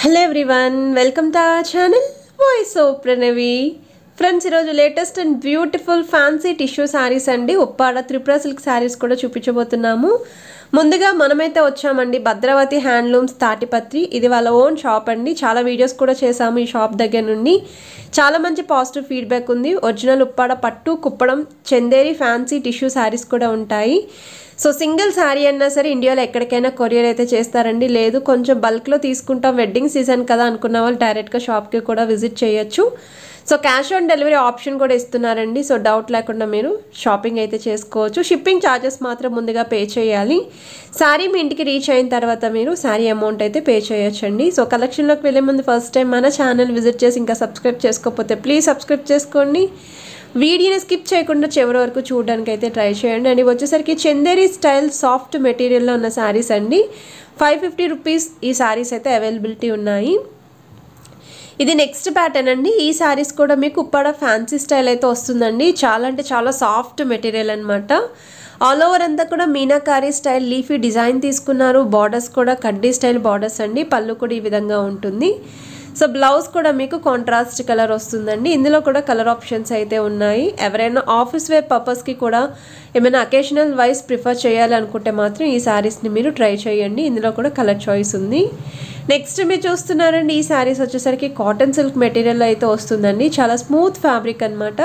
Hello everyone welcome to our channel voice of Pranavi friends ఈరోజు latest and beautiful fancy tissue saris అండి Uppada Tripura silk saris కూడా చూపించబోతున్నాము ముందుగా మనమైతే వచ్చామండి భద్రావతి హ్యాండ్లూమ్స్ తాటిపత్రి ఇది వాళ్ళ ఓన్ షాప్ అండి చాలా వీడియోస్ కూడా చేశాము ఈ షాప్ దగ్గర నుండి చాలా మంచి పాజిటివ్ ఫీడ్బ్యాక్ ఉంది ఒరిజినల్ ఉప్పాడ పట్టు కుప్పడం చందేరి ఫ్యాన్సీ టిష్యూ శారీస్ కూడా ఉంటాయి సో సింగిల్ శారీ అన్నా సరే ఇండియాలో ఎక్కడికైనా కొరియర్ అయితే చేస్తారండి లేదు కొంచెం బల్క్లో తీసుకుంటాం వెడ్డింగ్ సీజన్ కదా అనుకున్న వాళ్ళు డైరెక్ట్గా షాప్కి కూడా విజిట్ చేయొచ్చు so cash on delivery option కూడా ఇస్తున్నారండి సో డౌట్ లేకుండా మీరు షాపింగ్ అయితే చేసుకోవచ్చు షిప్పింగ్ ఛార్జెస్ మాత్రం ముందుగా పే చేయాలి శారీ మీ ఇంటికి రీచ్ అయిన తర్వాత మీరు శారీ అమౌంట్ అయితే పే చేయొచ్చండి సో కలెక్షన్లోకి వెళ్ళే ముందు ఫస్ట్ టైం మన ఛానల్ విజిట్ చేసి ఇంకా సబ్స్క్రైబ్ చేసుకోకపోతే ప్లీజ్ సబ్స్క్రైబ్ చేసుకోండి వీడియోని స్కిప్ చేయకుండా చివరి వరకు చూడడానికి అయితే ట్రై చేయండి అండ్ వచ్చేసరికి చందేరి స్టైల్ సాఫ్ట్ మెటీరియల్లో ఉన్న శారీస్ అండి ఫైవ్ ఫిఫ్టీ రూపీస్ ఈ శారీస్ అయితే అవైలబిలిటీ ఉన్నాయి ఇది నెక్స్ట్ ప్యాటర్న్ అండి ఈ శారీస్ కూడా మీకు ఉప్పాడ ఫ్యాన్సీ స్టైల్ అయితే వస్తుందండి చాలా అంటే చాలా సాఫ్ట్ మెటీరియల్ అనమాట ఆల్ ఓవర్ అంతా కూడా మీనాకారీ స్టైల్ లీఫీ డిజైన్ తీసుకున్నారు బార్డర్స్ కూడా కడ్డీ స్టైల్ బార్డర్స్ అండి పళ్ళు కూడా ఈ విధంగా ఉంటుంది సో బ్లౌజ్ కూడా మీకు కాంట్రాస్ట్ కలర్ వస్తుందండి ఇందులో కూడా కలర్ ఆప్షన్స్ అయితే ఉన్నాయి ఎవరైనా ఆఫీస్ వేర్ పర్పస్కి కూడా ఏమైనా అకేషనల్ వైజ్ ప్రిఫర్ చేయాలనుకుంటే మాత్రం ఈ శారీస్ని మీరు ట్రై చేయండి ఇందులో కూడా కలర్ చాయిస్ ఉంది నెక్స్ట్ మీరు చూస్తున్నారండి ఈ శారీస్ వచ్చేసరికి కాటన్ సిల్క్ మెటీరియల్ అయితే వస్తుందండి చాలా స్మూత్ ఫ్యాబ్రిక్ అనమాట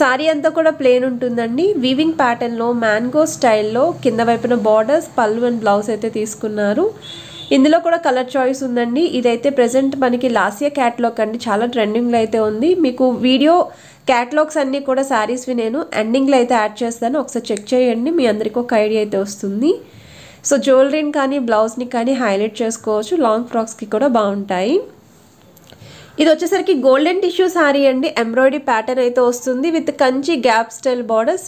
శారీ అంతా కూడా ప్లేన్ ఉంటుందండి వీవింగ్ ప్యాటర్న్లో మ్యాంగో స్టైల్లో కింద వైపున బార్డర్స్ పళ్ళు అండ్ బ్లౌజ్ అయితే తీసుకున్నారు ఇందులో కూడా కలర్ చాయిస్ ఉందండి ఇదైతే ప్రజెంట్ మనకి లాసియా క్యాట్లాగ్ అండి చాలా ట్రెండింగ్లో అయితే ఉంది మీకు వీడియో క్యాట్లాగ్స్ అన్నీ కూడా శారీస్వి నేను ఎండింగ్లో అయితే యాడ్ చేస్తాను ఒకసారి చెక్ చేయండి మీ అందరికీ ఒక ఐడియా అయితే వస్తుంది సో జ్యువెలరీని కానీ బ్లౌజ్ని కానీ హైలైట్ చేసుకోవచ్చు లాంగ్ ఫ్రాక్స్కి కూడా బాగుంటాయి ఇది వచ్చేసరికి గోల్డెన్ టిష్యూ శారీ అండి ఎంబ్రాయిడరీ ప్యాటర్న్ అయితే వస్తుంది with Kanchi gap style borders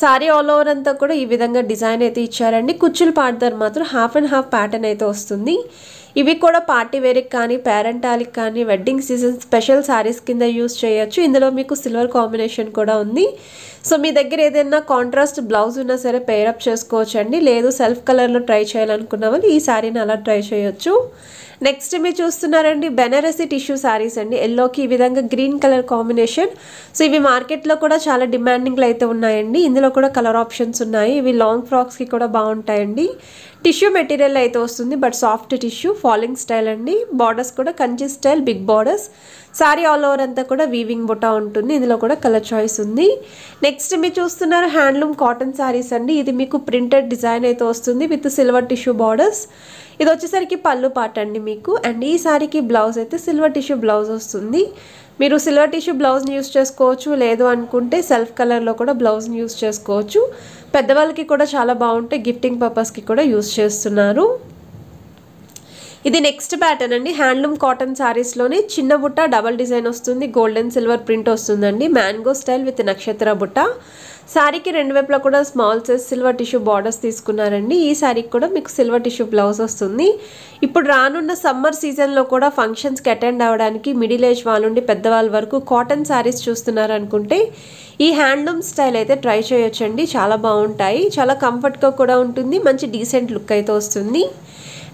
sari all over అంతా కూడా ఈ విధంగా డిజైన్ అయితే ఇచ్చారండి కుచ్చులు పాడతారు మాత్రం హాఫ్ అండ్ హాఫ్ ప్యాటర్న్ అయితే వస్తుంది ఇవి కూడా పార్టీ వేర్కి కానీ పేరెంటాలిక్ కానీ వెడ్డింగ్ సీజన్ స్పెషల్ శారీస్ కింద యూస్ చేయొచ్చు ఇందులో మీకు సిల్వర్ కాంబినేషన్ కూడా ఉంది సో మీ దగ్గర ఏదైనా కాంట్రాస్ట్ బ్లౌజ్ ఉన్నా సరే పేరప్ చేసుకోవచ్చండి లేదు సెల్ఫ్ కలర్లో ట్రై చేయాలనుకున్న వాళ్ళు ఈ శారీని అలా ట్రై చేయొచ్చు నెక్స్ట్ మీరు చూస్తున్నారండి బెనారసి టిష్యూ శారీస్ అండి ఎల్లోకి ఈ విధంగా గ్రీన్ కలర్ కాంబినేషన్ సో ఇవి మార్కెట్లో కూడా చాలా డిమాండింగ్లు అయితే ఉన్నాయండి ఇందులో కూడా కలర్ ఆప్షన్స్ ఉన్నాయి ఇవి లాంగ్ ఫ్రాక్స్కి కూడా బాగుంటాయండి టిష్యూ మెటీరియల్ అయితే వస్తుంది but soft tissue falling style అండి బార్డర్స్ కూడా Kanchi style big borders sari all over అంతా కూడా వీవింగ్ బుటా ఉంటుంది ఇందులో కూడా కలర్ చాయిస్ ఉంది నెక్స్ట్ మీరు చూస్తున్నారు హ్యాండ్లూమ్ కాటన్ శారీస్ అండి ఇది మీకు ప్రింటెడ్ డిజైన్ అయితే వస్తుంది విత్ సిల్వర్ టిష్యూ బార్డర్స్ ఇది వచ్చేసరికి పళ్ళు పాట అండి మీకు అండ్ ఈ శారీకి బ్లౌజ్ అయితే సిల్వర్ టిష్యూ బ్లౌజ్ వస్తుంది మీరు సిల్వర్ టిష్యూ బ్లౌజ్ని యూస్ చేసుకోవచ్చు లేదు అనుకుంటే సెల్ఫ్ కలర్లో కూడా బ్లౌజ్ని యూస్ చేసుకోవచ్చు పెద్దవాళ్ళకి కూడా చాలా బాగుంటాయి గిఫ్టింగ్ పర్పస్కి కూడా యూస్ చేస్తున్నారు ఇది నెక్స్ట్ ప్యాటర్న్ అండి హ్యాండ్లూమ్ కాటన్ శారీస్లోనే చిన్న బుట్ట డబల్ డిజైన్ వస్తుంది గోల్డెన్ సిల్వర్ ప్రింట్ వస్తుందండి మ్యాంగో స్టైల్ విత్ నక్షత్ర బుట్ట శారీకి రెండు వైపులా కూడా small size silver tissue borders తీసుకున్నారండి ఈ శారీకి కూడా మీకు సిల్వర్ టిష్యూ బ్లౌజ్ వస్తుంది ఇప్పుడు రానున్న సమ్మర్ సీజన్లో కూడా ఫంక్షన్స్కి అటెండ్ అవ్వడానికి మిడిల్ ఏజ్ వాళ్ళ నుండి పెద్దవాళ్ళ వరకు కాటన్ శారీస్ చూస్తున్నారు అనుకుంటే ఈ హ్యాండ్లూమ్ స్టైల్ అయితే ట్రై చేయొచ్చండి చాలా బాగుంటాయి చాలా కంఫర్ట్గా కూడా ఉంటుంది మంచి డీసెంట్ లుక్ అయితే వస్తుంది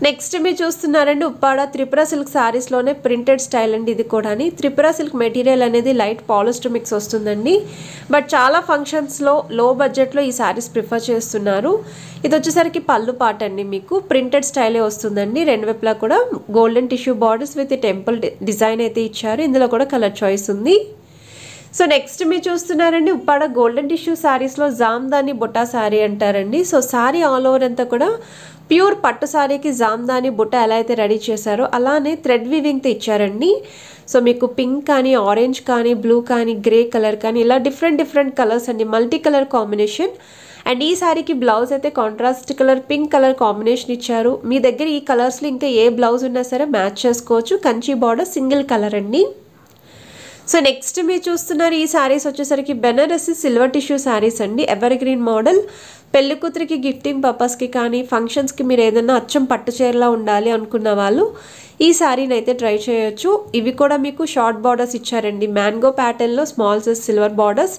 నెక్స్ట్ మీరు చూస్తున్నారండి ఉప్పాడ త్రిపుర సిల్క్ శారీస్లోనే ప్రింటెడ్ స్టైల్ అండి ఇది కూడా త్రిపుర సిల్క్ మెటీరియల్ అనేది లైట్ పాలిస్టర్ మిక్స్ వస్తుందండి బట్ చాలా ఫంక్షన్స్ లో లో బడ్జెట్లో ఈ శారీస్ ప్రిఫర్ చేస్తున్నారు ఇది వచ్చేసరికి పళ్ళు పాట అండి మీకు ప్రింటెడ్ స్టైలే వస్తుందండి రెండు వైపులా కూడా golden tissue borders with temple design అయితే ఇచ్చారు ఇందులో కూడా కలర్ చాయిస్ ఉంది సో నెక్స్ట్ మీరు చూస్తున్నారండి ఉప్పాడ గోల్డెన్ టిష్యూ శారీస్లో జామ్దాని బొట్టా శారీ అంటారండి సో శారీ ఆల్ ఓవర్ అంతా కూడా ప్యూర్ పట్టు సారీకి జామ్దాని బుట్ట ఎలా అయితే రెడీ చేశారో అలానే థ్రెడ్ వివింగ్తో ఇచ్చారండి సో మీకు పింక్ కానీ ఆరెంజ్ కానీ బ్లూ కానీ గ్రే కలర్ కానీ ఇలా డిఫరెంట్ డిఫరెంట్ కలర్స్ అండి మల్టీ కలర్ కాంబినేషన్ అండ్ ఈ సారీకి బ్లౌజ్ అయితే contrast colour pink colour combination ఇచ్చారు మీ దగ్గర ఈ కలర్స్లో ఇంకా ఏ బ్లౌజ్ ఉన్నా సరే మ్యాచ్ చేసుకోవచ్చు కంచి బార్డర్ సింగిల్ కలర్ అండి సో నెక్స్ట్ మీరు చూస్తున్నారు ఈ శారీస్ వచ్చేసరికి బెనరస్ సిల్వర్ టిష్యూ శారీస్ అండి ఎవర్ గ్రీన్ మోడల్ పెళ్లి కూతురికి గిఫ్టింగ్ పర్పస్కి కానీ ఫంక్షన్స్కి మీరు ఏదైనా అచ్చం పట్టు చీరలా ఉండాలి అనుకున్న వాళ్ళు ఈ శారీని అయితే ట్రై చేయొచ్చు ఇవి కూడా మీకు షార్ట్ బార్డర్స్ ఇచ్చారండి మ్యాంగో ప్యాటర్న్లో small size silver borders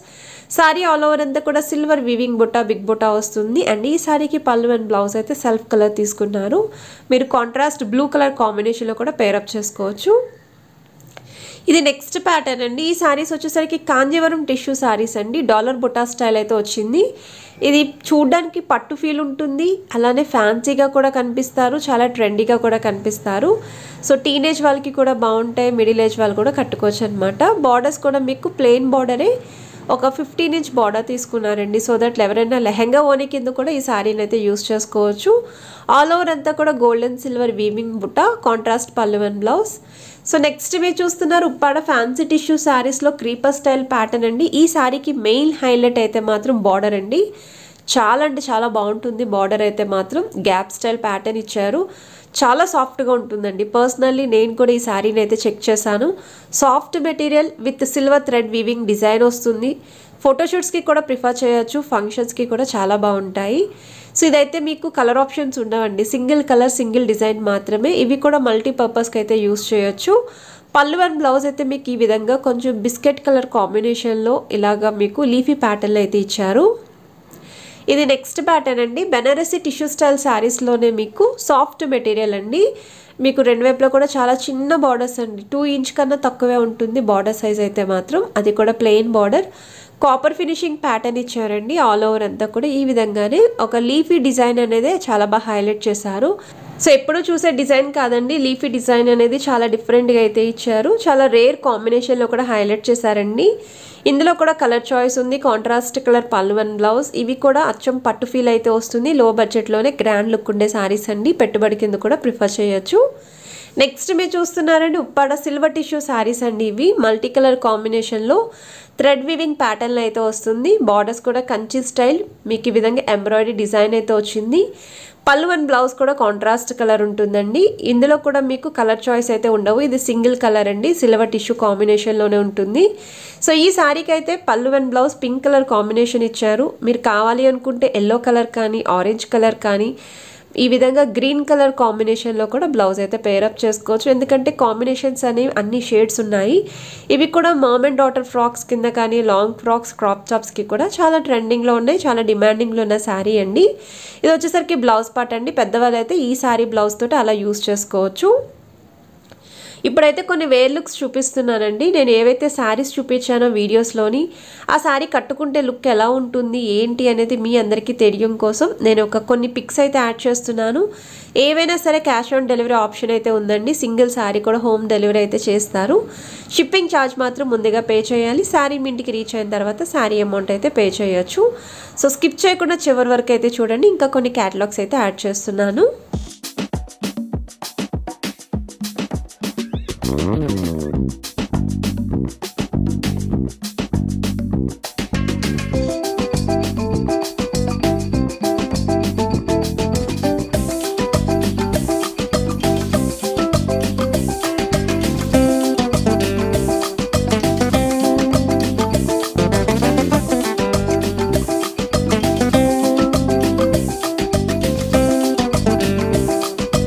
sari all over అంతా కూడా సిల్వర్ వివింగ్ బుట్ట బిగ్ బుట్ట వస్తుంది అండ్ ఈ శారీకి పళ్ళు అండ్ బ్లౌజ్ అయితే సెల్ఫ్ కలర్ తీసుకున్నారు మీరు కాంట్రాస్ట్ బ్లూ కలర్ కాంబినేషన్లో కూడా పేరప్ చేసుకోవచ్చు ఇది నెక్స్ట్ ప్యాటర్న్ అండి ఈ శారీస్ వచ్చేసరికి కాంజీవరం టిష్యూ శారీస్ అండి డాలర్ బుటా స్టైల్ అయితే వచ్చింది ఇది చూడ్డానికి పట్టు ఫీల్ ఉంటుంది అలానే ఫ్యాన్సీగా కూడా కనిపిస్తారు చాలా ట్రెండీగా కూడా కనిపిస్తారు సో టీనేజ్ వాళ్ళకి కూడా బాగుంటాయి మిడిల్ ఏజ్ వాళ్ళు కూడా కట్టుకోవచ్చు అనమాట బార్డర్స్ కూడా మీకు ప్లెయిన్ బార్డరే ఒక ఫిఫ్టీన్ ఇంచ్ బార్డర్ తీసుకున్నారండి సో దట్ ఎవరైనా లెహెంగా ఓని కింద కూడా ఈ శారీని అయితే యూస్ చేసుకోవచ్చు ఆల్ ఓవర్ అంతా కూడా గోల్డెన్ సిల్వర్ వీవింగ్ బుట్ట కాంట్రాస్ట్ పల్లెవన్ బ్లౌజ్ సో నెక్స్ట్ మీరు చూస్తున్నారు ఉప్పాడ ఫ్యాన్సీ టిష్యూ శారీస్లో క్రీపర్ స్టైల్ ప్యాటర్న్ అండి ఈ శారీకి మెయిన్ హైలైట్ అయితే మాత్రం బార్డర్ అండి చాలా అంటే చాలా బాగుంటుంది బార్డర్ అయితే మాత్రం గ్యాప్ స్టైల్ ప్యాటర్న్ ఇచ్చారు చాలా సాఫ్ట్గా ఉంటుందండి పర్సనల్లీ నేను కూడా ఈ శారీని అయితే చెక్ చేశాను soft material with silver thread weaving design వస్తుంది ఫోటోషూట్స్కి కూడా ప్రిఫర్ చేయొచ్చు ఫంక్షన్స్కి కూడా చాలా బాగుంటాయి సో ఇదైతే మీకు కలర్ ఆప్షన్స్ ఉండవండి సింగిల్ కలర్ సింగిల్ డిజైన్ మాత్రమే ఇవి కూడా మల్టీపర్పస్కి అయితే యూస్ చేయొచ్చు పళ్ళు అండ్ బ్లౌజ్ అయితే మీకు ఈ విధంగా కొంచెం బిస్కెట్ కలర్ కాంబినేషన్లో ఇలాగా మీకు లీఫీ ప్యాటర్న్లో అయితే ఇచ్చారు ఇది నెక్స్ట్ ప్యాటర్న్ అండి బెనారసీ టిష్యూ స్టైల్ శారీస్లోనే మీకు సాఫ్ట్ మెటీరియల్ అండి మీకు రెండు వైపులో కూడా చాలా చిన్న బార్డర్స్ అండి టూ ఇంచ్ కన్నా తక్కువే ఉంటుంది బార్డర్ సైజ్ అయితే మాత్రం అది కూడా plain border copper finishing pattern ఇచ్చారండి ఆల్ ఓవర్ అంతా కూడా ఈ విధంగానే ఒక లీఫీ డిజైన్ అనేది చాలా బాగా హైలైట్ చేశారు సో ఎప్పుడు చూసే డిజైన్ కాదండి లీఫీ డిజైన్ అనేది చాలా డిఫరెంట్గా అయితే ఇచ్చారు చాలా రేర్ కాంబినేషన్లో కూడా హైలైట్ చేశారండి ఇందులో కూడా కలర్ చాయిస్ ఉంది కాంట్రాస్ట్ కలర్ పల్వన్ బ్లౌజ్ ఇవి కూడా అచ్చం పట్టు ఫీల్ అయితే వస్తుంది లో బడ్జెట్లోనే గ్రాండ్ లుక్ ఉండే శారీస్ అండి పెట్టుబడి కింద కూడా ప్రిఫర్ చేయొచ్చు నెక్స్ట్ మీరు చూస్తున్నారండి ఉప్పాడ సిల్వర్ టిష్యూ శారీస్ అండి ఇవి మల్టీ కలర్ కాంబినేషన్లో థ్రెడ్ వివింగ్ ప్యాటర్న్ అయితే వస్తుంది బార్డర్స్ కూడా కంచి స్టైల్ మీకు ఈ విధంగా ఎంబ్రాయిడరీ డిజైన్ అయితే వచ్చింది పళ్ళు అండ్ బ్లౌజ్ కూడా కాంట్రాస్ట్ కలర్ ఉంటుందండి ఇందులో కూడా మీకు కలర్ చాయిస్ అయితే ఉండవు ఇది సింగిల్ కలర్ అండి సిల్వర్ టిష్యూ కాంబినేషన్లోనే ఉంటుంది సో ఈ శారీకి అయితే pallu and blouse pink colour combination ఇచ్చారు మీరు కావాలి అనుకుంటే ఎల్లో కలర్ కానీ ఆరెంజ్ కలర్ కానీ ఈ విధంగా గ్రీన్ కలర్ కాంబినేషన్లో కూడా బ్లౌజ్ అయితే పేరప్ చేసుకోవచ్చు ఎందుకంటే కాంబినేషన్స్ అనేవి అన్ని షేడ్స్ ఉన్నాయి ఇవి కూడా మామ్ అండ్ డాటర్ ఫ్రాక్స్ కింద కానీ లాంగ్ ఫ్రాక్స్ క్రాప్ టాప్స్కి కూడా చాలా ట్రెండింగ్లో ఉన్నాయి చాలా డిమాండింగ్లో ఉన్న శారీ అండి ఇది వచ్చేసరికి బ్లౌజ్ పార్ట్ అండి పెద్దవాళ్ళు అయితే ఈ శారీ బ్లౌజ్ తోటి అలా యూస్ చేసుకోవచ్చు ఇప్పుడైతే కొన్ని వేర్ లుక్స్ చూపిస్తున్నానండి నేను ఏవైతే శారీస్ చూపించానో వీడియోస్లోని ఆ శారీ కట్టుకుంటే లుక్ ఎలా ఉంటుంది ఏంటి అనేది మీ అందరికీ తెలియడం కోసం నేను ఒక కొన్ని పిక్స్ అయితే యాడ్ చేస్తున్నాను ఏవైనా సరే క్యాష్ ఆన్ డెలివరీ ఆప్షన్ అయితే ఉందండి సింగిల్ శారీ కూడా హోమ్ డెలివరీ అయితే చేస్తారు షిప్పింగ్ ఛార్జ్ మాత్రం ముందుగా పే చేయాలి శారీ మీ ఇంటికి రీచ్ అయిన తర్వాత శారీ అమౌంట్ అయితే పే చేయొచ్చు సో స్కిప్ చేయకుండా చివరి వరకు అయితే చూడండి ఇంకా కొన్ని క్యాటలాగ్స్ అయితే యాడ్ చేస్తున్నాను Mm-hmm.